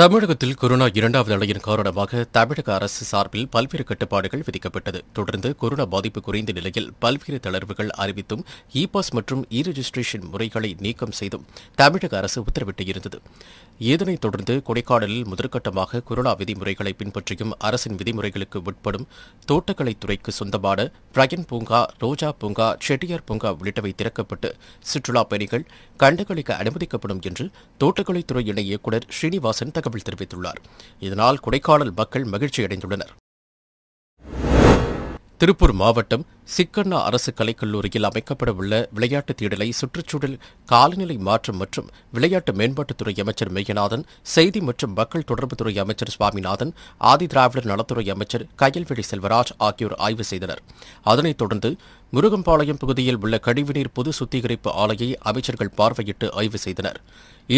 தமிழகத்தில் கொரோனா இரண்டாவது அலையின் காரணமாக தமிழக அரசு சார்பில் பல்வேறு கட்டுப்பாடுகள் விதிக்கப்பட்டது தொடர்ந்து கொரோனா பாதிப்பு குறைந்த நிலையில் பல்வேறு தளர்வுகள் அறிவித்தும் இ பாஸ் மற்றும் இ ரெஜிஸ்ட்ரேஷன் முறைகளை நீக்கம் செய்தும் தமிழக அரசு உத்தரவிட்டு இதனைத் தொடர்ந்து கொடைக்கானலில் முதற்கட்டமாக கொரோனா விதிமுறைகளை பின்பற்றியும் அரசின் விதிமுறைகளுக்கு உட்படும் தோட்டக்கலைத்துறைக்கு சொந்தமான பிரயன் பூங்கா ரோஜா பூங்கா செட்டியார் பூங்கா உள்ளிட்டவை திறக்கப்பட்டு சுற்றுலாப் பயணிகள் கண்டுகளிக்க அனுமதிக்கப்படும் என்று தோட்டக்கலைத்துறை இணை இயக்குநர் ஸ்ரீனிவாசன் தகவல் தெரிவித்துள்ளார் இதனால் கொடைக்கானல் மக்கள் மகிழ்ச்சி அடைந்துள்ளனர் திருப்பூர் மாவட்டம் சிக்கண்ணா அரசு கலைக்கல்லூரியில் அமைக்கப்படவுள்ள விளையாட்டு தேடலை சுற்றுச்சூழல் காலநிலை மாற்றம் மற்றும் விளையாட்டு மேம்பாட்டுத்துறை அமைச்சர் மெய்யநாதன் செய்தி மற்றும் மக்கள் தொடர்புத்துறை அமைச்சர் சுவாமிநாதன் ஆதி திராவிடர் நலத்துறை அமைச்சர் கையல்வெளி செல்வராஜ் ஆகியோர் ஆய்வு செய்தனர் அதனைத் தொடர்ந்து முருகம்பாளையம் பகுதியில் உள்ள கழிவுநீர் பொது சுத்திகரிப்பு ஆலையை அமைச்சர்கள் பார்வையிட்டு ஆய்வு செய்தனர்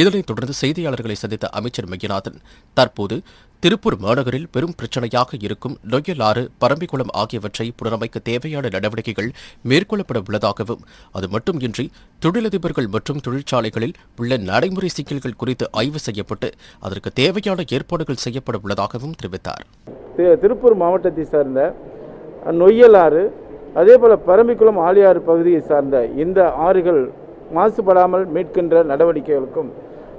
இதனைத் தொடர்ந்து செய்தியாளர்களை சந்தித்த அமைச்சர் மெய்யநாதன் தற்போது திருப்பூர் மாநகரில் பெரும் பிரச்சனையாக இருக்கும் நொய்யலாறு பரம்பிக்குளம் ஆகியவற்றை புனரமைக்க தேவையான நடவடிக்கைகள் மேற்கொள்ளப்பட உள்ளதாகவும் அது மட்டுமின்றி தொழிலதிபர்கள் மற்றும் தொழிற்சாலைகளில் உள்ள நடைமுறை சிக்கல்கள் குறித்து ஆய்வு செய்யப்பட்டு அதற்கு தேவையான ஏற்பாடுகள் செய்யப்பட உள்ளதாகவும் தெரிவித்தார் திருப்பூர் மாவட்டத்தை சார்ந்த நொய்யலாறு அதே போல பரம்பிக்குளம் ஆலியாறு பகுதியை சார்ந்த இந்த ஆறுகள் மாசுபடாமல் மீட்கின்ற நடவடிக்கைகளுக்கும்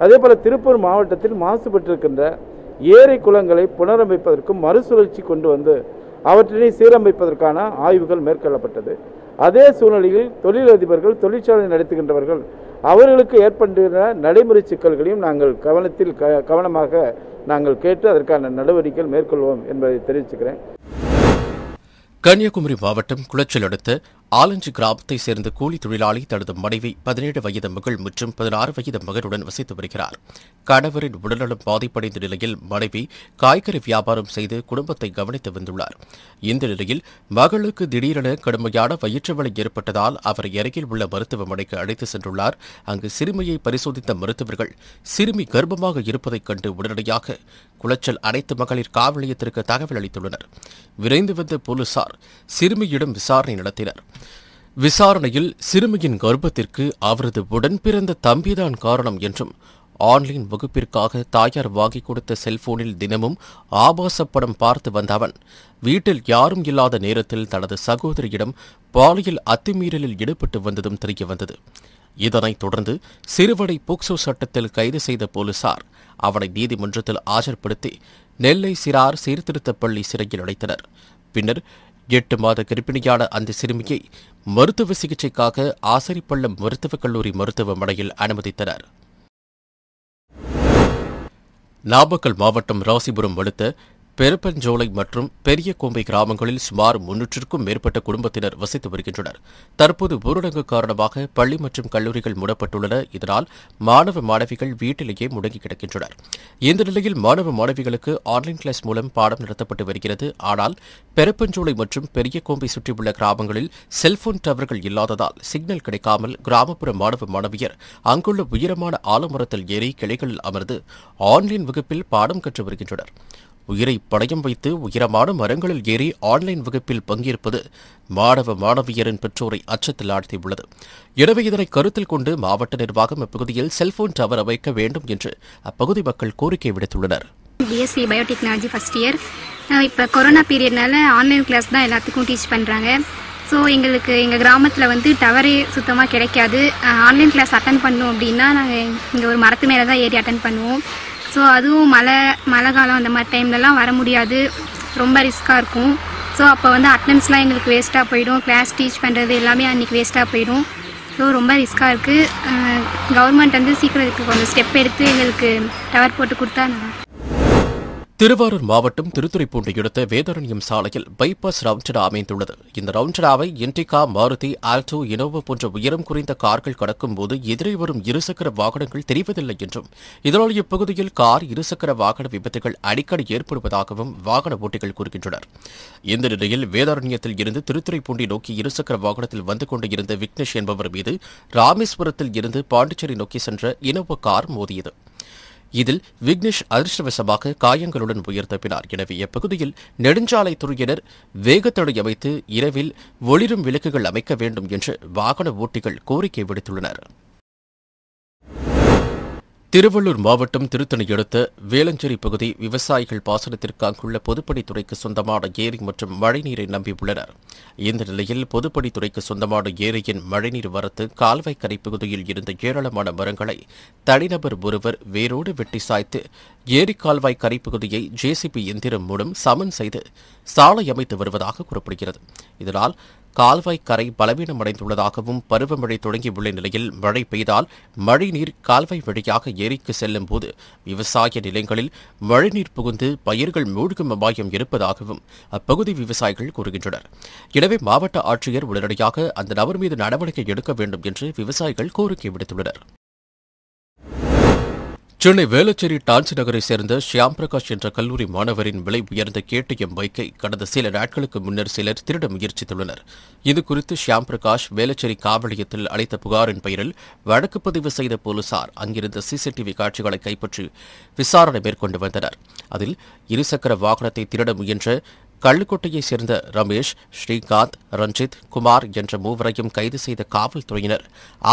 அதே போல திருப்பூர் மாவட்டத்தில் மாசுபட்டிருக்கின்ற ஏரி குளங்களை புனரமைப்பதற்கு மறுசுழற்சி கொண்டு வந்து அவற்றினை சீரமைப்பதற்கான ஆய்வுகள் மேற்கொள்ளப்பட்டது அதே சூழ்நிலையில் தொழிலதிபர்கள் தொழிற்சாலை நடத்துகின்றவர்கள் அவர்களுக்கு ஏற்படுகிற நடைமுறை சிக்கல்களையும் நாங்கள் கவனத்தில் க கவனமாக நாங்கள் கேட்டு அதற்கான நடவடிக்கைகள் மேற்கொள்வோம் என்பதை தெரிவிச்சுக்கிறேன் கன்னியாகுமரி மாவட்டம் குளச்சல் அடுத்த ஆலஞ்சி கிராமத்தைச் சேர்ந்த கூலி தொழிலாளி தனது மனைவி பதினேழு வயது மகள் மற்றும் பதினாறு வயது மகனுடன் வசித்து வருகிறார் கணவரின் உடல்நலம் பாதிப்படைந்த நிலையில் மனைவி காய்கறி வியாபாரம் செய்து குடும்பத்தை கவனித்து வந்துள்ளார் இந்த நிலையில் மகளுக்கு திடீரென கடுமையான வயிற்றுவலை ஏற்பட்டதால் அவர் அருகில் உள்ள மருத்துவமனைக்கு அழைத்து சென்றுள்ளார் அங்கு சிறுமியை பரிசோதித்த மருத்துவர்கள் சிறுமி கர்ப்பமாக இருப்பதைக் கண்டு உடனடியாக குளச்சல் அனைத்து மகளிர் காவல் நிலையத்திற்கு தகவல் அளித்துள்ளனர் விரைந்து வந்த போலீசார் சிறுமியிடம் விசாரணை நடத்தினர் விசாரணையில் சிறுமியின் கர்ப்பத்திற்கு அவரது உடன் பிறந்த தம்பிதான் காரணம் என்றும் ஆன்லைன் வகுப்பிற்காக தாயார் வாங்கிக் கொடுத்த செல்போனில் தினமும் ஆபாச படம் பார்த்து வந்த அவன் வீட்டில் யாரும் இல்லாத நேரத்தில் தனது சகோதரியிடம் பாலியல் அத்துமீறலில் ஈடுபட்டு வந்ததும் தெரிய வந்தது இதனைத் தொடர்ந்து சிறுவனை போக்சோ சட்டத்தில் கைது செய்த போலீசார் அவனை நீதிமன்றத்தில் ஆஜர்படுத்தி நெல்லை சிறார் சீர்திருத்த பள்ளி சிறையில் அடைத்தனர் பின்னர் எட்டு மாத கர்ப்பிணியான அந்த சிறுமியை மருத்துவ சிகிச்சைக்காக ஆசரிப்பள்ளம் மருத்துவக் கல்லூரி மருத்துவமனையில் அனுமதித்தனர் நாமக்கல் மாவட்டம் ராசிபுரம் அடுத்த பெருப்பஞ்சோலை மற்றும் பெரிய கோம்பை கிராமங்களில் சுமார் முன்னூற்றுக்கும் மேற்பட்ட குடும்பத்தினர் வசித்து வருகின்றனர் தற்போது ஊரடங்கு காரணமாக பள்ளி மற்றும் கல்லூரிகள் மூடப்பட்டுள்ளன இதனால் மாணவ மாணவிகள் வீட்டிலேயே முடங்கி கிடக்கின்றனர் இந்த நிலையில் மாணவ மாணவிகளுக்கு ஆன்லைன் கிளாஸ் மூலம் பாடம் நடத்தப்பட்டு வருகிறது ஆனால் பெருப்பஞ்சோலை மற்றும் பெரிய கோம்பை சுற்றியுள்ள கிராமங்களில் செல்போன் டவர்கள் இல்லாததால் சிக்னல் கிடைக்காமல் கிராமப்புற மாணவ மாணவியர் அங்குள்ள உயரமான ஆலமரத்தில் ஏறி கிளைகளில் அமர்ந்து ஆன்லைன் வகுப்பில் பாடம் கற்று வருகின்றனர் உயிரை படையம் வைத்து உயரமான மரங்களில் ஏறி ஆன்லைன் வகுப்பில் பங்கேற்பது மாணவ மாணவியரின் பெற்றோரை அச்சத்தில் ஆழ்த்தியுள்ளது எனவே இதனை கருத்தில் கொண்டு மாவட்ட நிர்வாகம் இப்பகுதியில் செல்போன் டவர் அமைக்க வேண்டும் என்று அப்பகுதி மக்கள் கோரிக்கை விடுத்துள்ளனர் பிஎஸ்சி பயோடெக்னாலஜி ஃபஸ்ட் இயர் இப்போ கொரோனா பீரியட்னால ஆன்லைன் கிளாஸ் தான் எல்லாத்துக்கும் டீச் பண்ணுறாங்க ஸோ எங்களுக்கு எங்கள் கிராமத்தில் வந்து டவரே சுத்தமாக கிடைக்காது ஆன்லைன் கிளாஸ் அட்டன் பண்ணோம் அப்படின்னா நாங்கள் இங்கே ஒரு மரத்து மேலே தான் ஏறி அட்டன் பண்ணுவோம் ஸோ அதுவும் மழை மழை காலம் அந்த மாதிரி டைம்லலாம் வர முடியாது ரொம்ப ரிஸ்க்காக இருக்கும் ஸோ அப்போ வந்து அட்டன்ஸ்லாம் எங்களுக்கு வேஸ்ட்டாக போயிடும் கிளாஸ் டீச் பண்ணுறது எல்லாமே அன்றைக்கி வேஸ்ட்டாக போயிடும் ஸோ ரொம்ப ரிஸ்க்காக இருக்குது கவர்மெண்ட் வந்து சீக்கிரம் கொஞ்சம் ஸ்டெப் எடுத்து எங்களுக்கு டவர் போட்டு கொடுத்தா நல்லா திருவாரூர் மாவட்டம் திருத்துறைப்பூண்டி எடுத்த வேதாரண்யம் சாலையில் பைபாஸ் ரவுண்டடா அமைந்துள்ளது இந்த ரவுண்டடாவை இன்டிகா மாருதி ஆல்டோ இனோவா போன்ற உயரம் குறைந்த கார்கள் கடக்கும்போது எதிரே வரும் இருசக்கர வாகனங்கள் தெரிவதில்லை என்றும் இதனால் இப்பகுதியில் கார் இருசக்கர வாகன விபத்துகள் அடிக்கடி ஏற்படுவதாகவும் வாகன ஓட்டிகள் கூறுகின்றனர் இந்த நிலையில் வேதாரண்யத்தில் இருந்து திருத்துறைப்பூண்டி நோக்கி இருசக்கர வாகனத்தில் வந்து கொண்டு இருந்த விக்னேஷ் என்பவர் மீது ராமேஸ்வரத்தில் இருந்து பாண்டிச்சேரி நோக்கி சென்ற இனோவா கார் மோதியது இதில் விக்னேஷ் அதிர்ஷ்டவசமாக காயங்களுடன் உயிர் தப்பினார் எனவே இப்பகுதியில் துறையினர் வேகத்தடை அமைத்து இரவில் ஒளிரும் விளக்குகள் அமைக்க வேண்டும் என்று வாகன ஓட்டிகள் கோரிக்கை விடுத்துள்ளனர் திருவள்ளூர் மாவட்டம் திருத்தணி அடுத்த வேளஞ்சேரி பகுதி விவசாயிகள் பாசனத்திற்காக பொதுப்பணித்துறைக்கு சொந்தமான ஏரி மற்றும் மழைநீரை நம்பியுள்ளனர் இந்த நிலையில் பொதுப்பணித்துறைக்கு சொந்தமான ஏரியின் மழைநீர் வரத்து கால்வாய் கரை பகுதியில் இருந்த ஏராளமான மரங்களை தனிநபர் ஒருவர் வேரோடு வெட்டி சாய்த்து ஏரி கால்வாய் கரை பகுதியை ஜேசிபி எந்திரம் மூலம் சமன் செய்து சாலை அமைத்து வருவதாக கூறப்படுகிறது இதனால் கால்வாய் கரை பலவீனமடைந்துள்ளதாகவும் பருவமழை தொடங்கியுள்ள நிலையில் மழை பெய்தால் மழைநீர் கால்வாய் வழியாக ஏரிக்கு செல்லும் போது விவசாய நிலங்களில் மழைநீர் புகுந்து பயிர்கள் மூழ்கும் அபாயம் இருப்பதாகவும் அப்பகுதி விவசாயிகள் கூறுகின்றனர் எனவே மாவட்ட ஆட்சியர் உடனடியாக அந்த நபர் மீது நடவடிக்கை எடுக்க வேண்டும் என்று விவசாயிகள் கோரிக்கை விடுத்துள்ளனர் சென்னை வேளச்சேரி டான்சி நகரை சேர்ந்த ஷியாம் பிரகாஷ் என்ற கல்லூரி மாணவரின் விலை உயர்ந்த கேட்டியம் பைக்கை கடந்த சில நாட்களுக்கு முன்னர் சிலர் திருட முயற்சித்துள்ளனர் இது குறித்து ஷியாம் பிரகாஷ் வேளச்சேரி காவலியத்தில் அளித்த புகாரின் பெயரில் வழக்கு பதிவு செய்த போலீசார் அங்கிருந்த சிசிடிவி காட்சிகளை கைப்பற்றி விசாரணை மேற்கொண்டு வந்தனர் அதில் இருசக்கர வாகனத்தை திருட முயன்ற கள்ளுக்கோட்டையைச் சேர்ந்த ரமேஷ் ஸ்ரீகாந்த் ரஞ்சித் குமார் என்ற மூவரையும் கைது செய்த காவல்துறையினர்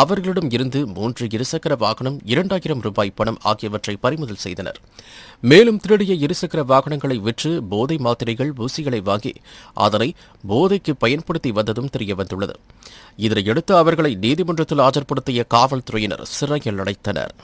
அவர்களிடம் இருந்து மூன்று இருசக்கர வாகனம் இரண்டாயிரம் ரூபாய் பணம் ஆகியவற்றை பறிமுதல் செய்தனர் மேலும் திருடிய இருசக்கர வாகனங்களை விற்று போதை மாத்திரைகள் ஊசிகளை வாங்கி அதனை போதைக்கு பயன்படுத்தி வந்ததும் தெரியவந்துள்ளது இதனையடுத்து அவர்களை நீதிமன்றத்தில் ஆஜர்படுத்திய காவல்துறையினர் சிறையில் அடைத்தனர்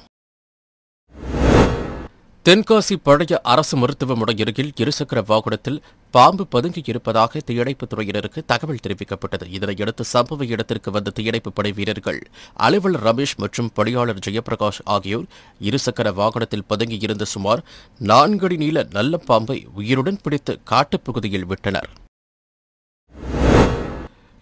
தென்காசி பழைய அரசு மருத்துவமனை அருகில் இருசக்கர வாகனத்தில் பாம்பு பதுங்கி இருப்பதாக தீயணைப்புத் துறையினருக்கு தகவல் தெரிவிக்கப்பட்டது இதனையடுத்து சம்பவ இடத்திற்கு வந்த தீயணைப்பு படை வீரர்கள் அலுவலர் ரமேஷ் மற்றும் பணியாளர் ஜெயபிரகாஷ் ஆகியோர் இருசக்கர வாகனத்தில் பதுங்கியிருந்த சுமார் நான்கடி நீள நல்ல பாம்பை உயிருடன் பிடித்து காட்டுப்பகுதியில் விட்டனர்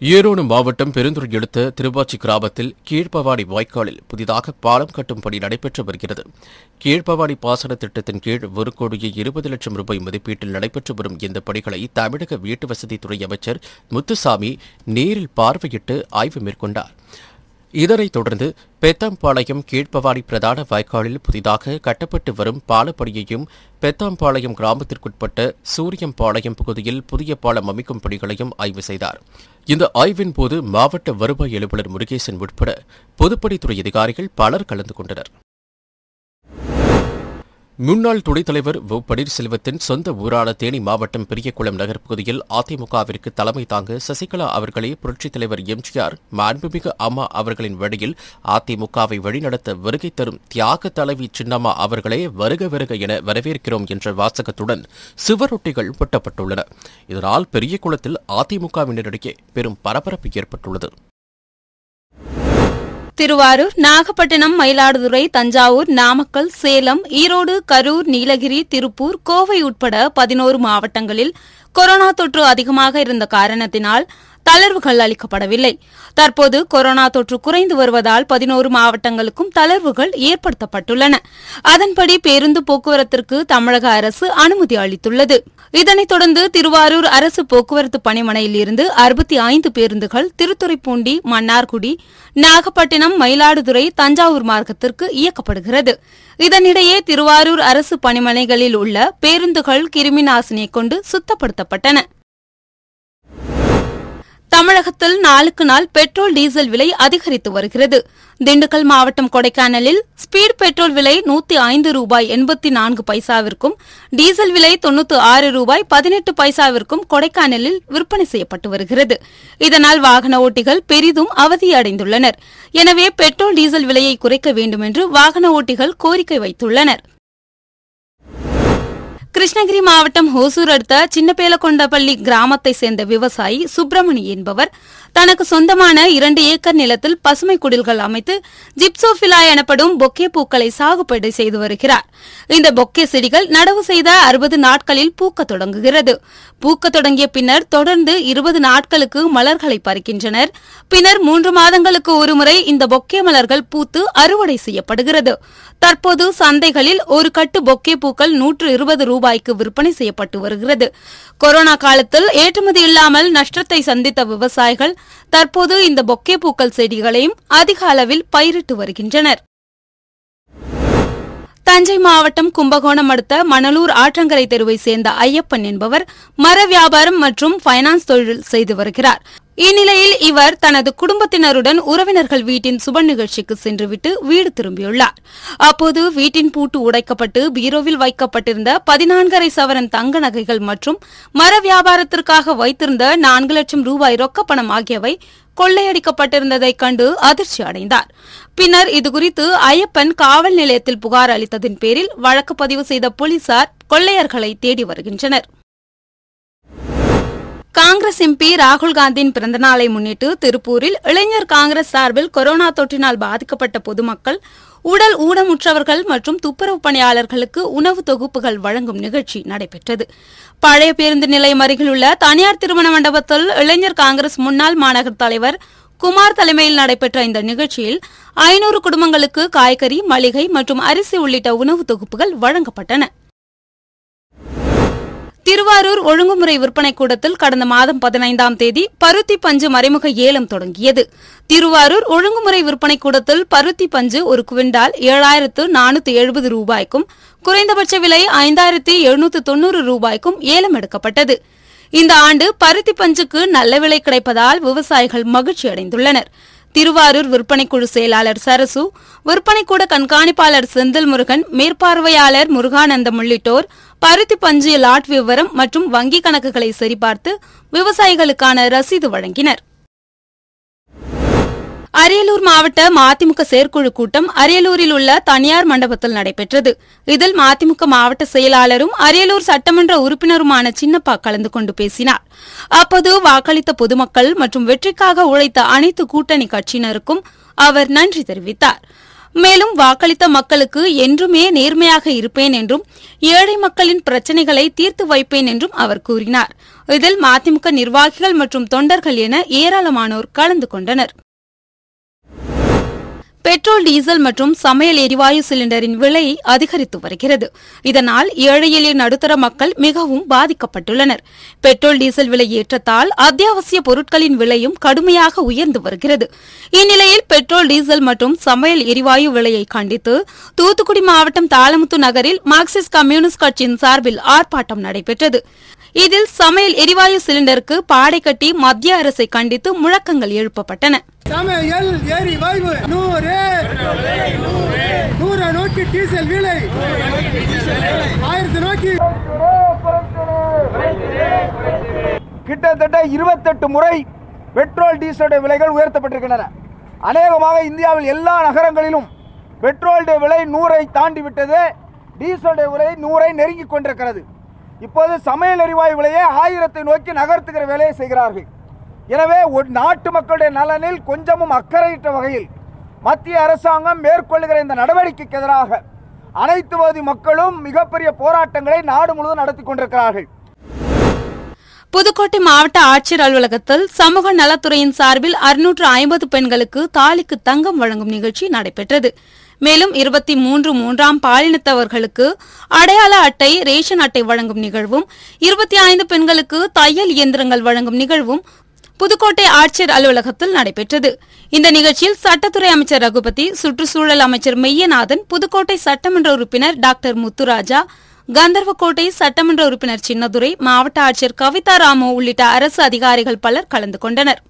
ஈரோடு மாவட்டம் பெருந்துறை எடுத்த திருவாச்சி கிராமத்தில் கீழ்பவாடி வாய்க்காலில் புதிதாக பாலம் கட்டும் பணி நடைபெற்று வருகிறது கீழ்பவாடி பாசன திட்டத்தின் கீழ் ஒரு கோடியே இருபது லட்சம் ரூபாய் மதிப்பீட்டில் நடைபெற்று வரும் இந்த பணிகளை தமிழக வீட்டு வசதித்துறை அமைச்சர் முத்துசாமி நேரில் பார்வையிட்டு ஆய்வு மேற்கொண்டார் இதனைத் தொடர்ந்து பெத்தாம்பாளையம் கீழ்பவாடி பிரதான வாய்க்காலில் புதிதாக கட்டப்பட்டு வரும் பாலப்படியையும் பெத்தாம்பாளையம் கிராமத்திற்குட்பட்ட சூரியம்பாளையம் பகுதியில் புதிய பாலம் அமைக்கும் பணிகளையும் ஆய்வு செய்தார் இந்த ஆய்வின் போது மாவட்ட வருவாய் அலுவலர் முருகேசன் உட்பட பொதுப்பணித்துறை அதிகாரிகள் பலர் கலந்து கொண்டனர் முன்னாள் துணைத் தலைவர் வ பன்னீர்செல்வத்தின் சொந்த ஊரான தேனி மாவட்டம் பெரியகுளம் நகர் பகுதியில் அதிமுகவிற்கு தலைமை தாங்க சசிகலா அவர்களே புரட்சித் தலைவர் எம்ஜிஆர் மாண்புமிகு அம்மா அவர்களின் வழியில் அதிமுகவை வழிநடத்த வருகை தரும் தியாக தலைவி சின்னம்மா அவர்களே வருக வருக என வரவேற்கிறோம் என்ற வாசகத்துடன் சுவரொட்டிகள் ஒட்டப்பட்டுள்ளன இதனால் பெரியகுளத்தில் அதிமுகவினரிடையே பெரும் பரபரப்பு ஏற்பட்டுள்ளது திருவாரூர் நாகப்பட்டினம் மயிலாடுதுறை தஞ்சாவூர் நாமக்கல் சேலம் ஈரோடு கரூர் நீலகிரி திருப்பூர் கோவை உட்பட பதினோரு மாவட்டங்களில் கொரோனா தொற்று அதிகமாக இருந்த காரணத்தினால் தளர்வுகள் அளிக்கப்படவில்லை தற்போது கொரோனா தொற்று குறைந்து வருவதால் பதினோரு மாவட்டங்களுக்கும் தளர்வுகள் ஏற்படுத்தப்பட்டுள்ளன அதன்படி பேருந்து போக்குவரத்திற்கு தமிழக அரசு அனுமதி அளித்துள்ளது இதனைத் தொடர்ந்து திருவாரூர் அரசு போக்குவரத்து பணிமனையில் இருந்து அறுபத்தி ஐந்து பேருந்துகள் திருத்துறைப்பூண்டி மன்னார்குடி நாகப்பட்டினம் மயிலாடுதுறை தஞ்சாவூர் மார்க்கத்திற்கு இயக்கப்படுகிறது இதனிடையே திருவாரூர் அரசு பணிமனைகளில் உள்ள பேருந்துகள் கிருமி நாசினியை கொண்டு சுத்தப்படுத்தப்பட்டன தமிழகத்தில் நாளுக்கு நாள் பெட்ரோல் டீசல் விலை அதிகரித்து வருகிறது திண்டுக்கல் மாவட்டம் கொடைக்கானலில் ஸ்பீட் பெட்ரோல் விலை நூத்தி ஐந்து ரூபாய் எண்பத்தி நான்கு பைசாவிற்கும் டீசல் விலை தொன்னூத்தி ஆறு ரூபாய் பதினெட்டு பைசாவிற்கும் கொடைக்கானலில் விற்பனை செய்யப்பட்டு வருகிறது இதனால் வாகன ஓட்டிகள் பெரிதும் அவதியடைந்துள்ளனர் எனவே பெட்ரோல் டீசல் விலையை குறைக்க வேண்டும் என்று வாகன ஓட்டிகள் கோரிக்கை வைத்துள்ளனா் கிருஷ்ணகிரி மாவட்டம் ஹோசூர் அடுத்த சின்னபேலகொண்டபள்ளி கிராமத்தை சேர்ந்த விவசாயி சுப்பிரமணி என்பவர் தனக்கு சொந்தமான இரண்டு ஏக்கர் நிலத்தில் பசுமை குடில்கள் அமைத்து ஜிப்சோபிலா எனப்படும் பொக்கே பூக்களை சாகுபடி செய்து வருகிறார் இந்த பொக்கே செடிகள் நடவு செய்த அறுபது நாட்களில் பூக்க தொடங்குகிறது பூக்க தொடங்கிய பின்னர் தொடர்ந்து இருபது நாட்களுக்கு மலர்களை பறிக்கின்றனர் பின்னர் மூன்று மாதங்களுக்கு ஒருமுறை இந்த பொக்கே மலர்கள் பூத்து அறுவடை செய்யப்படுகிறது தற்போது சந்தைகளில் ஒரு கட்டு பொக்கே பூக்கள் நூற்று இருபது ரூபாய்க்கு விற்பனை செய்யப்பட்டு வருகிறது கொரோனா காலத்தில் ஏற்றுமதி இல்லாமல் நஷ்டத்தை சந்தித்த விவசாயிகள் தற்போது இந்த பொக்கே பூக்கள் செடிகளையும் அதிக அளவில் பயிரிட்டு வருகின்றனர் தஞ்சை மாவட்டம் கும்பகோணம் அடுத்த மணலூர் ஆற்றங்கரை தெருவை சேர்ந்த ஐயப்பன் என்பவர் மர வியாபாரம் மற்றும் பைனான்ஸ் தொழில் செய்து வருகிறார் இந்நிலையில் இவர் தனது குடும்பத்தினருடன் உறவினர்கள் வீட்டின் சுப நிகழ்ச்சிக்கு சென்றுவிட்டு வீடு திரும்பியுள்ளார் அப்போது வீட்டின் பூட்டு உடைக்கப்பட்டு பீரோவில் வைக்கப்பட்டிருந்த பதினான்கரை சவரன் தங்க நகைகள் மற்றும் மர வியாபாரத்திற்காக வைத்திருந்த நான்கு லட்சம் ரூபாய் ரொக்கப்பணம் ஆகியவை கொள்ளையடிக்கப்பட்டிருந்ததை கண்டு அதிர்ச்சி அடைந்தார் பின்னர் இதுகுறித்து ஐயப்பன் காவல் நிலையத்தில் புகார் அளித்ததின் பேரில் வழக்கு பதிவு செய்த போலீசார் கொள்ளையர்களை தேடி வருகின்றனா் காங்கிரஸ் எம்பி ராகுல் காந்தியின் பிறந்தநாளை முன்னிட்டு திருப்பூரில் இளைஞர் காங்கிரஸ் சார்பில் கொரோனா தொற்றினால் பாதிக்கப்பட்ட பொதுமக்கள் உடல் ஊனமுற்றவர்கள் மற்றும் துப்புரவு பணியாளர்களுக்கு உணவு தொகுப்புகள் வழங்கும் நிகழ்ச்சி நடைபெற்றது பழைய பேருந்து நிலையம் அருகில் உள்ள தனியார் திருமண மண்டபத்தில் இளைஞர் காங்கிரஸ் முன்னாள் மாநகர் தலைவர் குமார் தலைமையில் நடைபெற்ற இந்த நிகழ்ச்சியில் ஐநூறு குடும்பங்களுக்கு காய்கறி மளிகை மற்றும் அரிசி உள்ளிட்ட உணவு தொகுப்புகள் வழங்கப்பட்டன திருவாரூர் ஒழுங்குமுறை விற்பனை கூடத்தில் கடந்த மாதம் பதினைந்தாம் தேதி பருத்தி பஞ்சு மறைமுக ஏலம் தொடங்கியது திருவாரூர் ஒழுங்குமுறை விற்பனை கூடத்தில் பருத்தி பஞ்சு ஒரு குவிண்டால் ஏழாயிரத்து நானூத்தி எழுபது ரூபாய்க்கும் குறைந்தபட்ச விலை ஐந்தாயிரத்தி எழுநூத்து தொன்னூறு ரூபாய்க்கும் ஏலம் எடுக்கப்பட்டது இந்த ஆண்டு பருத்தி பஞ்சுக்கு நல்ல விலை கிடைப்பதால் விவசாயிகள் மகிழ்ச்சி அடைந்துள்ளனா் திருவாரூர் விற்பனைக்குழு செயலாளர் சரசு விற்பனைக்கூட கண்காணிப்பாளர் செந்தில் முருகன் மேற்பார்வையாளர் முருகானந்தம் உள்ளிட்டோர் பருத்தி பஞ்சு லாட் விவரம் மற்றும் வங்கி கணக்குகளை சரிபார்த்து விவசாயிகளுக்கான ரசீது வழங்கினர் அரியலூர் மாவட்ட மதிமுக செயற்குழு கூட்டம் அரியலூரில் உள்ள தனியார் மண்டபத்தில் நடைபெற்றது இதில் மதிமுக மாவட்ட செயலாளரும் அரியலூர் சட்டமன்ற உறுப்பினருமான சின்னப்பா கலந்து கொண்டு பேசினார் அப்போது வாக்களித்த பொதுமக்கள் மற்றும் வெற்றிக்காக உழைத்த அனைத்து கூட்டணி கட்சியினருக்கும் அவர் நன்றி தெரிவித்தார் மேலும் வாக்களித்த மக்களுக்கு என்றுமே நேர்மையாக இருப்பேன் என்றும் ஏழை மக்களின் பிரச்சினைகளை தீர்த்து வைப்பேன் என்றும் அவர் கூறினார் இதில் மதிமுக நிர்வாகிகள் மற்றும் தொண்டர்கள் என ஏராளமானோர் கலந்து கொண்டனர் பெட்ரோல் டீசல் மற்றும் சமையல் எரிவாயு சிலிண்டரின் விலை அதிகரித்து வருகிறது இதனால் ஏழை எளிய நடுத்தர மக்கள் மிகவும் பாதிக்கப்பட்டுள்ளனர் பெட்ரோல் டீசல் விலை ஏற்றத்தால் அத்தியாவசிய பொருட்களின் விலையும் கடுமையாக உயர்ந்து வருகிறது இந்நிலையில் பெட்ரோல் டீசல் மற்றும் சமையல் எரிவாயு விலையை கண்டித்து தூத்துக்குடி மாவட்டம் தாளமுத்து நகரில் மார்க்சிஸ்ட் கம்யூனிஸ்ட் கட்சியின் சார்பில் ஆர்ப்பாட்டம் நடைபெற்றது இதில் சமையல் எரிவாயு சிலிண்டருக்கு பாடை கட்டி மத்திய அரசை கண்டித்து முழக்கங்கள் எழுப்பப்பட்டன சமையல் எரிவாயு நூறு நூறு நோக்கி டீசல் விலை ஆயிரத்தி நோக்கி கிட்டத்தட்ட இருபத்தெட்டு முறை பெட்ரோல் டீசலுடைய விலைகள் உயர்த்தப்பட்டிருக்கின்றன அநேகமாக இந்தியாவில் எல்லா நகரங்களிலும் பெட்ரோலுடைய விலை நூறை தாண்டி விட்டது டீசலுடைய விலை நூறை நெருங்கிக் கொண்டிருக்கிறது இப்போது சமையல் எரிவாயு விலையை ஆயிரத்தை நோக்கி நகர்த்துகிற வேலையை செய்கிறார்கள் எனவே நாட்டு மக்களுடைய நலனில் கொஞ்சமும் அக்கறையிட்ட வகையில் மத்திய அரசாங்கம் மேற்கொள்ளுகிற இந்த நடவடிக்கைக்கு எதிராக அனைத்து வதி மக்களும் மிகப்பெரிய போராட்டங்களை நாடு முழுவதும் நடத்தி கொண்டிருக்கிறார்கள் புதுக்கோட்டை மாவட்ட ஆட்சியர் அலுவலகத்தில் சமூக நலத்துறையின் சார்பில் அறுநூற்று ஐம்பது பெண்களுக்கு தாலிக்கு தங்கம் வழங்கும் நிகழ்ச்சி நடைபெற்றது மேலும் இருபத்தி மூன்று மூன்றாம் பாலினத்தவர்களுக்கு அடையாள அட்டை ரேஷன் அட்டை வழங்கும் நிகழ்வும் இருபத்தி ஐந்து பெண்களுக்கு தையல் இயந்திரங்கள் வழங்கும் நிகழ்வும் புதுக்கோட்டை ஆட்சியர் அலுவலகத்தில் நடைபெற்றது இந்த நிகழ்ச்சியில் சட்டத்துறை அமைச்சர் ரகுபதி சுற்றுச்சூழல் அமைச்சர் மெய்யநாதன் புதுக்கோட்டை சட்டமன்ற உறுப்பினர் டாக்டர் முத்துராஜா கந்தர்வக்கோட்டை சட்டமன்ற உறுப்பினர் சின்னதுரை மாவட்ட ஆட்சியர் கவிதா ராமு உள்ளிட்ட அரசு அதிகாரிகள் பலர் கலந்து கொண்டனர்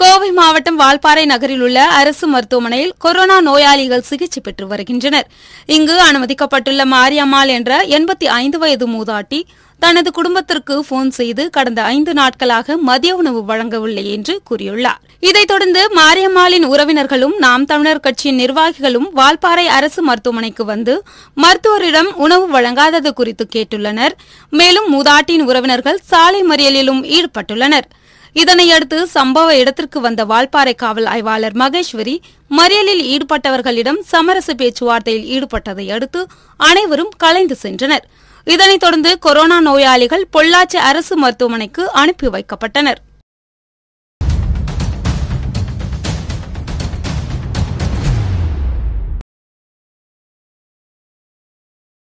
கோவை மாவட்டம் வால்பாறை நகரில் உள்ள அரசு மருத்துவமனையில் கொரோனா நோயாளிகள் சிகிச்சை பெற்று வருகின்றனர் இங்கு அனுமதிக்கப்பட்டுள்ள மாரியம்மாள் என்ற எண்பத்தி ஐந்து வயது மூதாட்டி தனது குடும்பத்திற்கு போன் செய்து கடந்த ஐந்து நாட்களாக மதிய உணவு வழங்கவில்லை என்று கூறியுள்ளார் இதைத் தொடர்ந்து மாரியம்மாளின் உறவினர்களும் நாம் தமிழர் கட்சியின் நிர்வாகிகளும் வால்பாறை அரசு மருத்துவமனைக்கு வந்து மருத்துவரிடம் உணவு வழங்காதது குறித்து கேட்டுள்ளனர் மேலும் மூதாட்டின் உறவினர்கள் சாலை மறியலிலும் ஈடுபட்டுள்ளனர் இதனையடுத்து சம்பவ இடத்திற்கு வந்த வால்பாறை காவல் ஆய்வாளர் மகேஸ்வரி மறியலில் ஈடுபட்டவர்களிடம் சமரச பேச்சுவார்த்தையில் ஈடுபட்டதை அடுத்து அனைவரும் கலைந்து சென்றனா் இதனைத் தொடர்ந்து கொரோனா நோயாளிகள் பொள்ளாச்சி அரசு மருத்துவமனைக்கு அனுப்பி வைக்கப்பட்டனா்